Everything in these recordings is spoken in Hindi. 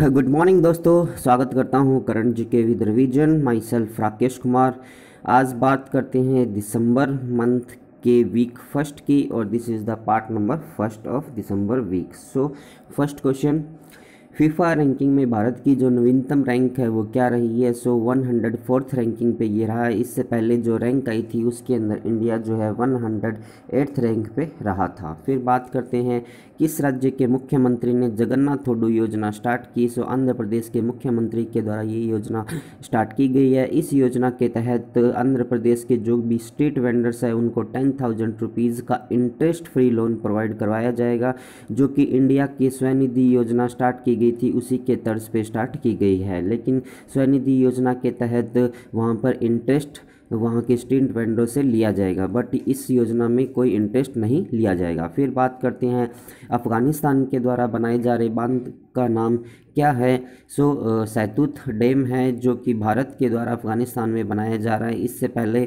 गुड मॉर्निंग दोस्तों स्वागत करता हूं करण जी के with revision myself Rakesh Kumar आज बात करते हैं दिसंबर मंथ के वीक फर्स्ट की और this is the part number first of December week so first question FIFA ranking में भारत की जो नवीनतम रैंक है वो क्या रही है so one hundred fourth ranking पे ये रहा इससे पहले जो रैंक आई थी उसके अंदर इंडिया जो है वन हंड्रेड एट्थ रैंक पे रहा था फिर बात करते हैं किस राज्य के मुख्यमंत्री ने जगन्नाथ थोडू योजना स्टार्ट की सो आंध्र प्रदेश के मुख्यमंत्री के द्वारा ये योजना स्टार्ट की गई है इस योजना के तहत आंध्र प्रदेश के जो भी स्ट्रीट वेंडर्स हैं उनको टेन थाउजेंड रुपीज़ का इंटरेस्ट फ्री लोन प्रोवाइड करवाया जाएगा जो कि इंडिया की स्वनिधि योजना स्टार्ट की गई थी उसी के तर्ज पे स्टार्ट की गई है लेकिन स्वनिधि योजना के तहत वहाँ पर इंटरेस्ट वहाँ के स्ट्रीट वेंडर से लिया जाएगा बट इस योजना में कोई इंटरेस्ट नहीं लिया जाएगा फिर बात करते हैं अफ़गानिस्तान के द्वारा बनाए जा रहे बांध का नाम क्या है सो सैतूत डैम है जो कि भारत के द्वारा अफ़गानिस्तान में बनाया जा रहा है इससे पहले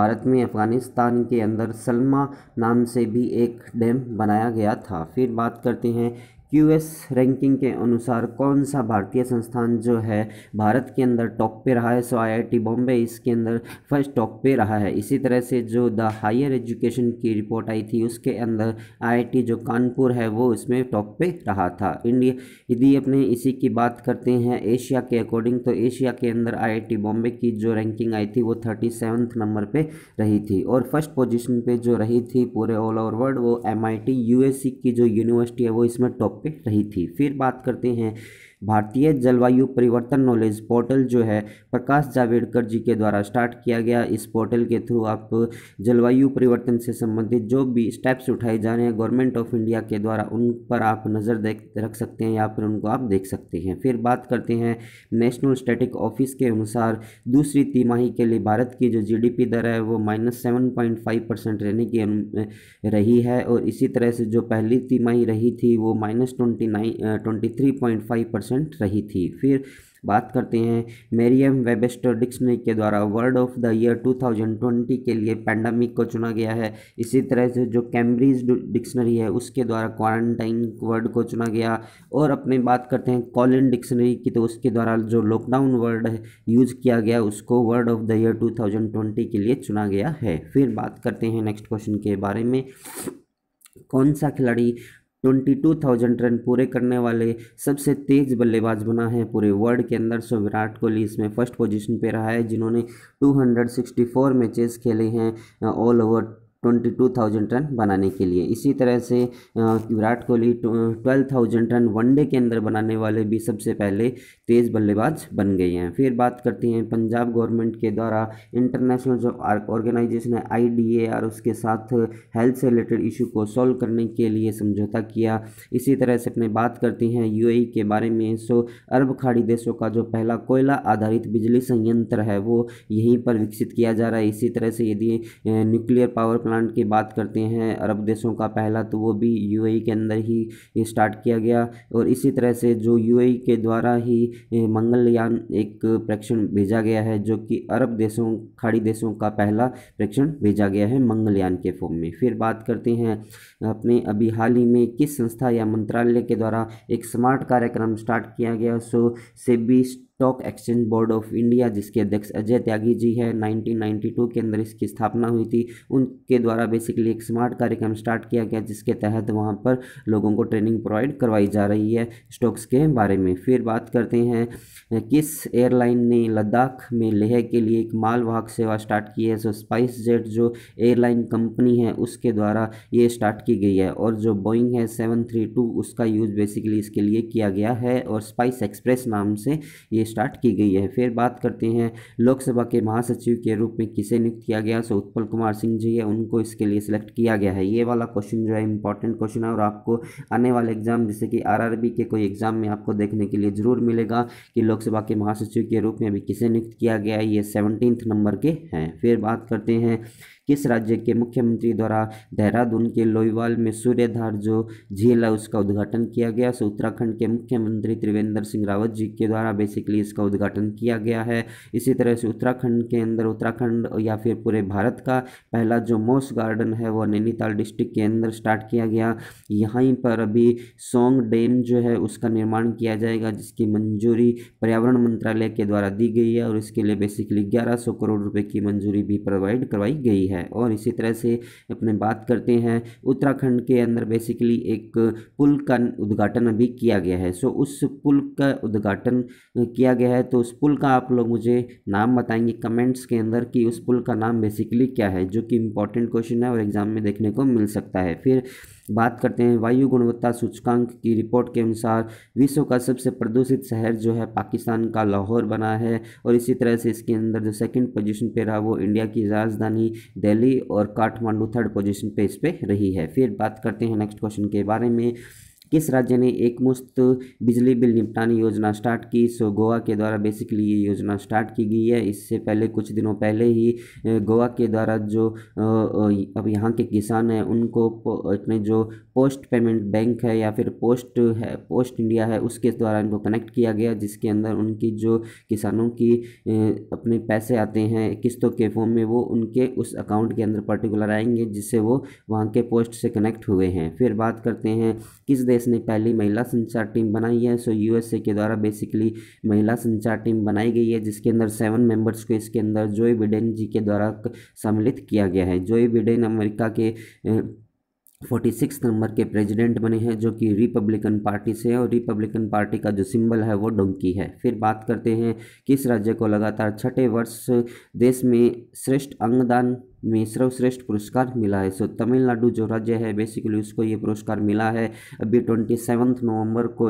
भारत में अफ़गानिस्तान के अंदर सलमा नाम से भी एक डैम बनाया गया था फिर बात करते हैं क्यूएस रैंकिंग के अनुसार कौन सा भारतीय संस्थान जो है भारत के अंदर टॉप पे रहा है सो आईआईटी बॉम्बे इसके अंदर फर्स्ट टॉप पे रहा है इसी तरह से जो द हायर एजुकेशन की रिपोर्ट आई थी उसके अंदर आईआईटी जो कानपुर है वो इसमें टॉप पे रहा था इंडिया यदि अपने इसी की बात करते हैं एशिया के अकॉर्डिंग तो एशिया के अंदर आई बॉम्बे की जो रैंकिंग आई थी वो थर्टी नंबर पर रही थी और फर्स्ट पोजिशन पर जो रही थी पूरे ऑल ओवर वर्ल्ड वो एम आई की जो यूनिवर्सिटी है वो इसमें टॉप पे रही थी फिर बात करते हैं भारतीय जलवायु परिवर्तन नॉलेज पोर्टल जो है प्रकाश जावेडकर जी के द्वारा स्टार्ट किया गया इस पोर्टल के थ्रू आप जलवायु परिवर्तन से संबंधित जो भी स्टेप्स उठाए जा रहे हैं गवर्नमेंट ऑफ इंडिया के द्वारा उन पर आप नज़र देख रख सकते हैं या फिर उनको आप देख सकते हैं फिर बात करते हैं नेशनल स्टेटिक ऑफिस के अनुसार दूसरी तिमाही के लिए भारत की जो जी दर है वो minus seven point five percent रहने की रही है और इसी तरह से जो पहली तिमाही रही थी वो minus twenty nine twenty three point five percent percent रही थी फिर बात करते हैं मेरियम वेबेस्टर डिक्शनरी के द्वारा वर्ड ऑफ द ईयर 2020 के लिए पैंडमिक को चुना गया है इसी तरह से जो कैम्ब्रिज डिक्शनरी है उसके द्वारा क्वारंटाइन वर्ड को चुना गया और अपने बात करते हैं कॉलिन डिक्शनरी की तो उसके द्वारा जो लॉकडाउन वर्ड है यूज़ किया गया उसको वर्ड ऑफ द ईयर टू के लिए चुना गया है फिर बात करते हैं नेक्स्ट क्वेश्चन के बारे में कौन सा खिलाड़ी ट्वेंटी टू थाउजेंड रन पूरे करने वाले सबसे तेज़ बल्लेबाज बना है पूरे वर्ल्ड के अंदर सो विराट कोहली इसमें फर्स्ट पोजीशन पे रहा है जिन्होंने two hundred sixty four matches खेले हैं all over twenty two thousand run बनाने के लिए इसी तरह से Virat Kohli twelve thousand run one day के अंदर बनाने वाले भी सबसे पहले तेज़ बल्लेबाज बन गए हैं फिर बात करते हैं पंजाब गवर्नमेंट के द्वारा इंटरनेशनल जो ऑर्गेनाइजेशन है आई डी ए और उसके साथ हेल्थ से रिलेटेड इशू को सॉल्व करने के लिए समझौता किया इसी तरह से अपने बात करते हैं यू के बारे में सो अरब खाड़ी देशों का जो पहला कोयला आधारित बिजली संयंत्र है वो यहीं पर विकसित किया जा रहा है इसी तरह से यदि न्यूक्लियर पावर प्लांट प्लांट की बात करते हैं अरब देशों का पहला तो वो भी यूएई के अंदर ही स्टार्ट किया गया और इसी तरह से जो यूएई के द्वारा ही मंगलयान एक प्रेक्षण भेजा गया है जो कि अरब देशों खाड़ी देशों का पहला प्रेक्षण भेजा गया है मंगलयान के फॉर्म में फिर बात करते हैं अपने अभी हाल ही में किस संस्था या मंत्रालय के द्वारा एक स्मार्ट कार्यक्रम स्टार्ट किया गया so SEBI stock exchange board of India जिसके अध्यक्ष अजय त्यागी जी है 1992 के अंदर इसकी स्थापना हुई थी उनके द्वारा बेसिकली एक स्मार्ट कार्यक्रम स्टार्ट किया गया जिसके तहत वहाँ पर लोगों को ट्रेनिंग प्रोवाइड करवाई जा रही है स्टॉक्स के बारे में फिर बात करते हैं किस एयरलाइन ने लद्दाख में लेह के लिए एक मालवाहक सेवा स्टार्ट की है सो स्पाइस जेट जो एयरलाइन कंपनी है उसके द्वारा ये स्टार्ट की गई है और जो बोइंग है सेवन थ्री टू उसका यूज़ बेसिकली इसके लिए किया गया है और स्पाइस एक्सप्रेस नाम से ये स्टार्ट की गई है फिर बात करते हैं लोकसभा के महासचिव के रूप में किसे नियुक्त किया गया सो उत्पल कुमार सिंह जी है उनको इसके लिए सिलेक्ट किया गया है ये वाला क्वेश्चन जो है इंपॉर्टेंट क्वेश्चन है और आपको आने वाले एग्जाम जैसे कि आर के कोई एग्जाम में आपको देखने के लिए जरूर मिलेगा कि लोकसभा के महासचिव के रूप में अभी किसे नियुक्त किया गया है ये सेवनटीन नंबर के हैं फिर बात करते हैं किस राज्य के मुख्यमंत्री द्वारा देहरादून के लोहीवाल में सूर्यधार जो झील है उसका उद्घाटन किया गया सो उत्तराखंड के मुख्यमंत्री त्रिवेंद्र सिंह रावत जी के द्वारा बेसिकली इसका उद्घाटन किया गया है इसी तरह से उत्तराखंड के अंदर उत्तराखंड या फिर पूरे भारत का पहला जो मोस गार्डन है वो नैनीताल डिस्ट्रिक्ट के अंदर स्टार्ट किया गया यहीं पर अभी सोंग डैम जो है उसका निर्माण किया जाएगा जिसकी मंजूरी पर्यावरण मंत्रालय के द्वारा दी गई है और इसके लिए बेसिकली 1100 करोड़ रुपए की मंजूरी भी प्रोवाइड करवाई गई है है और इसी तरह से अपने बात करते हैं उत्तराखंड के अंदर बेसिकली एक पुल का उद्घाटन अभी किया गया है सो उस पुल का उद्घाटन किया गया है तो उस पुल का आप लोग मुझे नाम बताएंगे कमेंट्स के अंदर कि उस पुल का नाम बेसिकली क्या है जो कि इम्पोर्टेंट क्वेश्चन है और एग्ज़ाम में देखने को मिल सकता है फिर बात करते हैं वायु गुणवत्ता सूचकांक की रिपोर्ट के अनुसार विश्व का सबसे प्रदूषित शहर जो है पाकिस्तान का लाहौर बना है और इसी तरह से इसके अंदर जो सेकंड पोजीशन पे रहा वो इंडिया की राजधानी दिल्ली और काठमांडू थर्ड पोजीशन पे इस पर रही है फिर बात करते हैं नेक्स्ट क्वेश्चन के बारे में किस राज्य ने एक मुश्त बिजली बिल निपटान योजना स्टार्ट की सो गोवा के द्वारा बेसिकली ये योजना स्टार्ट की गई है इससे पहले कुछ दिनों पहले ही गोवा के द्वारा जो अब यहाँ के किसान हैं उनको अपने जो पोस्ट पेमेंट बैंक है या फिर पोस्ट है पोस्ट इंडिया है उसके द्वारा इनको कनेक्ट किया गया जिसके अंदर उनकी जो किसानों की अपने पैसे आते हैं किस्तों के फॉर्म में वो उनके उस अकाउंट के अंदर पर्टिकुलर आएंगे जिससे वो वहाँ के पोस्ट से कनेक्ट हुए हैं फिर बात करते हैं किस देश यूएस ने पहली महिला संचार टीम बनाई है सो यूएसए के द्वारा बेसिकली महिला संचार टीम बनाई गई है जिसके अंदर सेवन मेंबर्स को इसके अंदर जोई बिडेन जी के द्वारा सम्मिलित किया गया है जोई बिडेन अमेरिका के फोर्टी सिक्स नंबर के प्रेसिडेंट बने हैं जो कि रिपब्लिकन पार्टी से है और रिपब्लिकन पार्टी का जो सिंबल है वो डोंकी है फिर बात करते हैं किस राज्य को लगातार छठे वर्ष देश में श्रेष्ठ अंगदान में सर्वश्रेष्ठ पुरस्कार मिला है सो तमिलनाडु जो राज्य है बेसिकली उसको ये पुरस्कार मिला है अभी ट्वेंटी सेवन्थ नवम्बर को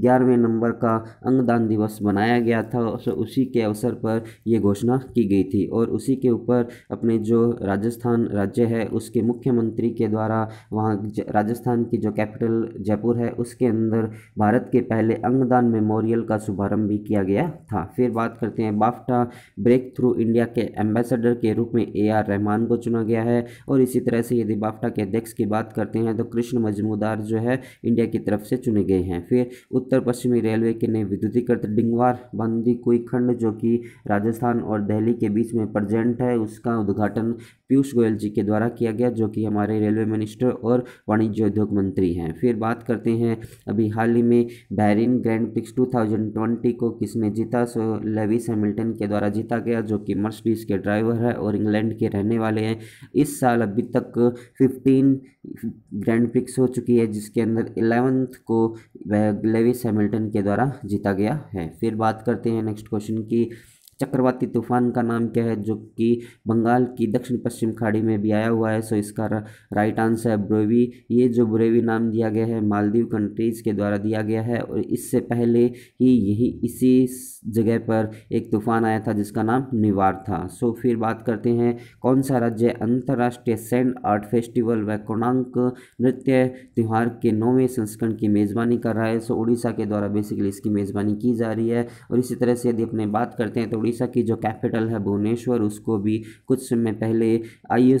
ग्यारहवें नंबर का अंगदान दिवस मनाया गया था सो उसी के अवसर पर ये घोषणा की गई थी और उसी के ऊपर अपने जो राजस्थान राज्य है उसके मुख्यमंत्री के द्वारा वहाँ राजस्थान की जो कैपिटल जयपुर है उसके अंदर भारत के पहले अंगदान मेमोरियल का शुभारंभ भी किया गया था फिर बात करते हैं बाफ्टा ब्रेक थ्रू इंडिया के एम्बेसडर के रूप में ए आर रहमान को चुना गया है और इसी तरह से यदि बाफ्टा के अध्यक्ष की बात करते हैं तो कृष्ण मजमूदार जो है इंडिया की तरफ से चुने गए हैं फिर उत्तर पश्चिमी रेलवे के नए विद्युतीकृत डिंगवार बंदी कोई खंड जो कि राजस्थान और दिल्ली के बीच में प्रजेंट है उसका उद्घाटन पीयूष गोयल जी के द्वारा किया गया जो कि हमारे रेलवे मिनिस्टर और वाणिज्य उद्योग मंत्री हैं फिर बात करते हैं अभी हाल ही में बहरीन ग्रैंड थाउजेंड 2020 को किसने जीता सो लेविस हैमिल्टन के द्वारा जीता गया जो कि मर्सडीज के ड्राइवर है और इंग्लैंड के रहने करने वाले हैं इस साल अभी तक फिफ्टीन ग्रैंड प्रिक्स हो चुकी है जिसके अंदर एलेवंथ को लेविस हैमिल्टन के द्वारा जीता गया है फिर बात करते हैं नेक्स्ट क्वेश्चन की चक्रवाती तूफान का नाम क्या है जो कि बंगाल की दक्षिण पश्चिम खाड़ी में भी आया हुआ है सो इसका राइट आंसर है ब्रेवी ये जो ब्रेवी नाम दिया गया है मालदीव कंट्रीज़ के द्वारा दिया गया है और इससे पहले ही यही इसी जगह पर एक तूफान आया था जिसका नाम निवार था सो फिर बात करते हैं कौन सा राज्य अंतर्राष्ट्रीय सैंड आर्ट फेस्टिवल व कोणांक नृत्य त्यौहार के नौवें संस्करण की मेज़बानी कर रहा है सो उड़ीसा के द्वारा बेसिकली इसकी मेज़बानी की जा रही है और इसी तरह से यदि अपने बात करते हैं तो उड़ीसा की जो कैपिटल है भुवनेश्वर उसको भी कुछ समय पहले I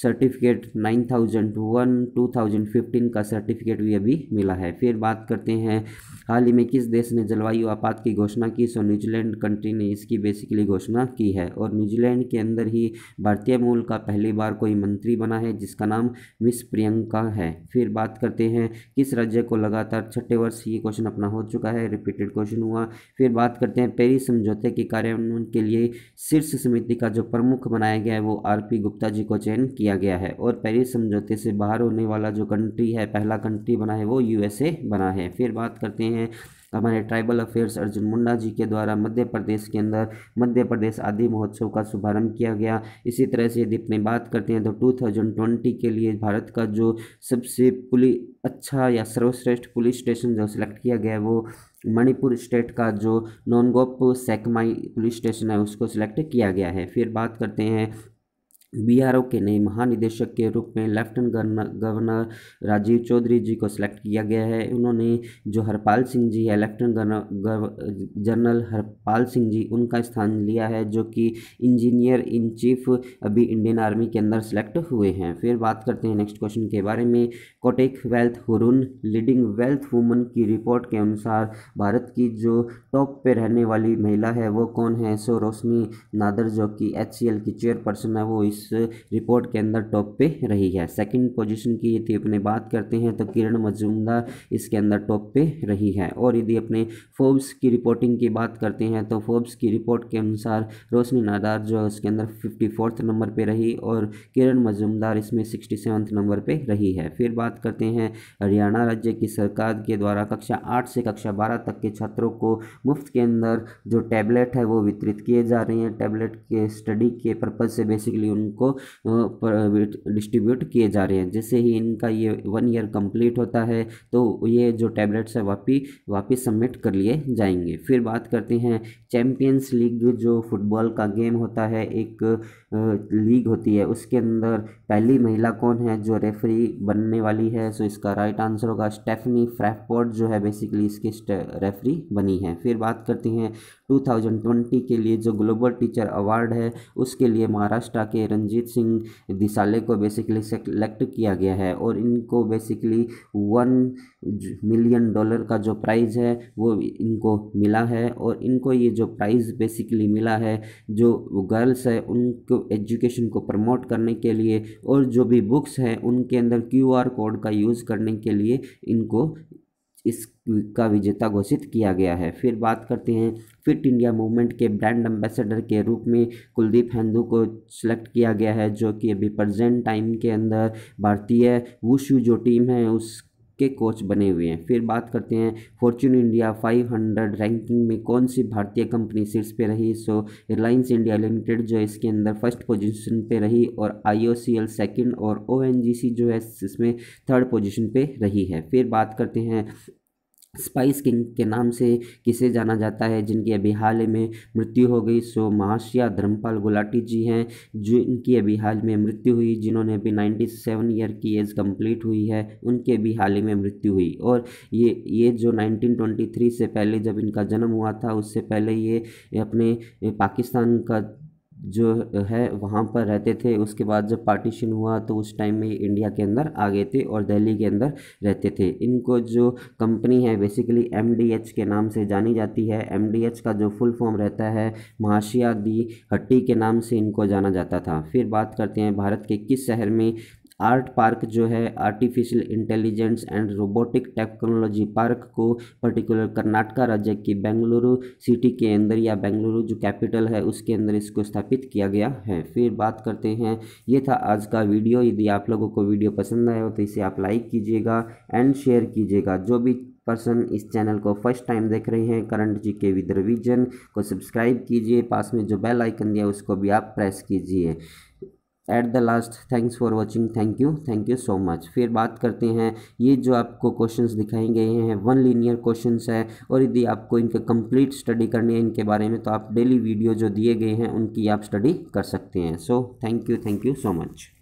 certificate nine thousand one two thousand fifteen का सर्टिफिकेट भी अभी मिला है फिर बात करते हैं हाल ही में किस देश ने जलवायु आपात की घोषणा की सो न्यूजीलैंड कंट्री ने इसकी बेसिकली घोषणा की है और न्यूजीलैंड के अंदर ही भारतीय मूल का पहली बार कोई मंत्री बना है जिसका नाम मिस प्रियंका है फिर बात करते हैं किस राज्य को लगातार छठे वर्ष ये क्वेश्चन अपना हो चुका है रिपीटेड क्वेश्चन हुआ फिर बात करते हैं पेरिस समझौते के कार्यान्वयन के लिए शीर्ष समिति का जो प्रमुख बनाया गया है वो आर पी गुप्ता जी को चयन किया गया है और पेरिस समझौते से बाहर होने वाला जो कंट्री है पहला कंट्री बना है वो यूएसए बना है फिर बात करते हैं हमारे ट्राइबल अफेयर्स अर्जुन मुंडा जी के द्वारा मध्य प्रदेश के अंदर मध्य प्रदेश आदि महोत्सव का शुभारंभ किया गया इसी तरह से यदि अपने बात करते हैं तो टू थाउजेंड ट्वेंटी के लिए भारत का जो सबसे पुलिस अच्छा या सर्वश्रेष्ठ पुलिस स्टेशन जो सिलेक्ट किया गया है वो मणिपुर स्टेट का जो नॉनगोप सेकमाई पुलिस स्टेशन है उसको सिलेक्ट किया गया है फिर बात करते हैं बीआरओ के नए महानिदेशक के रूप में lieutenant governor governor Rajeev Chaudhary ji को सिलेक्ट किया गया है उन्होंने जो हरपाल सिंह जी है lieutenant governor general Harpal Singh ji उनका स्थान लिया है जो कि इंजीनियर इन चीफ अभी इंडियन आर्मी के अंदर सेलेक्ट हुए हैं फिर बात करते हैं नेक्स्ट क्वेश्चन के बारे में Kotak wealth Hurun leading wealth woman की रिपोर्ट के अनुसार भारत की जो टॉप पे रहने वाली महिला है वो कौन है सो रोशनी नादर जो कि एच की चेयरपर्सन है वो इस इस रिपोर्ट के अंदर टॉप पे रही है सेकंड पोजीशन की यदि अपने बात करते हैं तो किरण मजूमदार इसके अंदर टॉप पे रही है और यदि अपने फोर्ब्स की रिपोर्टिंग की बात करते हैं तो फोर्ब्स की रिपोर्ट के अनुसार रोशनी नादार जो है उसके अंदर फिफ्टी फोर्थ नंबर पर रही और किरण मजूमदार इसमें सिक्सटी सेवन्थ नंबर पर रही है फिर बात करते हैं हरियाणा राज्य की सरकार के द्वारा कक्षा आठ से कक्षा बारह तक के छात्रों को मुफ्त के अंदर जो टैबलेट है वो वितरित किए जा रहे हैं टैबलेट के स्टडी के पर्पज़ से बेसिकली उन इनको डिस्ट्रीब्यूट किए जा रहे हैं जैसे ही इनका ये वन ईयर कंप्लीट होता है तो ये जो टैबलेट्स है वापी वापिस सबमिट कर लिए जाएंगे फिर बात करते हैं चैम्पियंस लीग जो फुटबॉल का गेम होता है एक लीग होती है उसके अंदर पहली महिला कौन है जो रेफरी बनने वाली है सो इसका राइट आंसर होगा स्टेफनी फ्रैफोर्ड जो है बेसिकली इसकी रेफरी बनी है फिर बात करते हैं 2020 के लिए जो ग्लोबल टीचर अवार्ड है उसके लिए महाराष्ट्र के रंजीत सिंह दिसाले को बेसिकली सेलेक्ट किया गया है और इनको बेसिकली वन मिलियन डॉलर का जो प्राइज़ है वो इनको मिला है और इनको ये जो प्राइज़ बेसिकली मिला है जो गर्ल्स है उनको एजुकेशन को प्रमोट करने के लिए और जो भी बुक्स हैं उनके अंदर क्यूआर कोड का यूज़ करने के लिए इनको इस का विजेता घोषित किया गया है फिर बात करते हैं फिट इंडिया मूवमेंट के ब्रांड एम्बेसडर के रूप में कुलदीप हिंदू को सिलेक्ट किया गया है जो कि अभी प्रजेंट टाइम के अंदर भारतीय वुशु जो टीम है उस के कोच बने हुए हैं फिर बात करते हैं फॉर्च्यून इंडिया 500 रैंकिंग में कौन सी भारतीय कंपनी शीर्ष पे रही सो रिलायंस इंडिया लिमिटेड जो इसके अंदर फर्स्ट पोजीशन पे रही और आईओसीएल सेकंड और ओएनजीसी जो है इसमें थर्ड पोजीशन पे रही है फिर बात करते हैं स्पाइस किंग के नाम से किसे जाना जाता है जिनकी अभी हाल ही में मृत्यु हो गई सो महाशिया धर्मपाल गुलाटी जी हैं जो इनकी अभी हाल में मृत्यु हुई जिन्होंने अभी 97 ईयर की एज कंप्लीट हुई है उनके अभी हाल ही में मृत्यु हुई और ये ये जो 1923 से पहले जब इनका जन्म हुआ था उससे पहले ये अपने पाकिस्तान का जो है वहाँ पर रहते थे उसके बाद जब पार्टीशन हुआ तो उस टाइम में ये इंडिया के अंदर आ गए थे और दिल्ली के अंदर रहते थे इनको जो कंपनी है बेसिकली एम के नाम से जानी जाती है एम का जो फुल फॉर्म रहता है महाशिया दी हट्टी के नाम से इनको जाना जाता था फिर बात करते हैं भारत के किस शहर में आर्ट पार्क जो है artificial intelligence and robotic technology park को पर्टिकुलर कर्नाटका राज्य की बेंगलुरु सिटी के अंदर या बेंगलुरु जो कैपिटल है उसके अंदर इसको स्थापित किया गया है फिर बात करते हैं ये था आज का वीडियो यदि आप लोगों को वीडियो पसंद आया हो तो इसे आप लाइक कीजिएगा एंड शेयर कीजिएगा जो भी पर्सन इस चैनल को फर्स्ट टाइम देख रहे हैं करंट जी के विद रिविजन को सब्सक्राइब कीजिए पास में जो बेल आइकन दिया उसको भी आप प्रेस कीजिए at the last thanks for watching thank you thank you so much फिर बात करते हैं ये जो आपको क्वेश्चंस दिखाए गए हैं वन लीनियर क्वेश्चंस है और यदि आपको इनके कंप्लीट स्टडी करनी है इनके बारे में तो आप डेली वीडियो जो दिए गए हैं उनकी आप स्टडी कर सकते हैं so thank you thank you so much